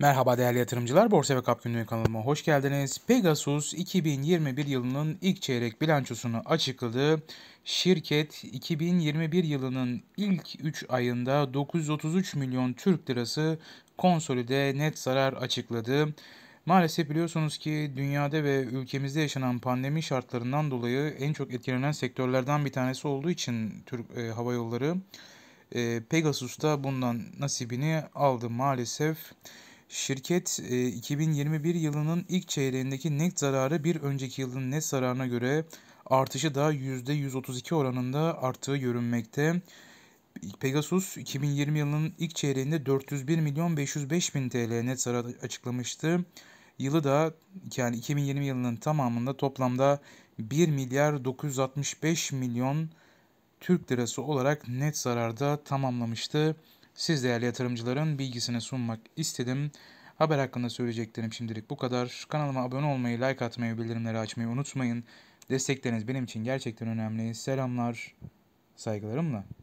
Merhaba değerli yatırımcılar, Borsa ve Kap Günlüğü kanalıma hoş geldiniz. Pegasus 2021 yılının ilk çeyrek bilançosunu açıkladı. Şirket 2021 yılının ilk 3 ayında 933 milyon Türk lirası konsolide net zarar açıkladı. Maalesef biliyorsunuz ki dünyada ve ülkemizde yaşanan pandemi şartlarından dolayı en çok etkilenen sektörlerden bir tanesi olduğu için Türk e, Hava Yolları e, Pegasus da bundan nasibini aldı maalesef. Şirket 2021 e, yılının ilk çeyreğindeki net zararı bir önceki yılın net zararına göre artışı da %132 oranında arttığı görünmekte. Pegasus 2020 yılının ilk çeyreğinde 401 milyon 505 bin TL net zarar açıklamıştı. Yılı da yani 2020 yılının tamamında toplamda 1 milyar 965 milyon Türk lirası olarak net zararda tamamlamıştı siz değerli yatırımcıların bilgisini sunmak istedim. Haber hakkında söyleyeceklerim şimdilik bu kadar. Kanalıma abone olmayı, like atmayı, bildirimleri açmayı unutmayın. Destekleriniz benim için gerçekten önemli. Selamlar, saygılarımla.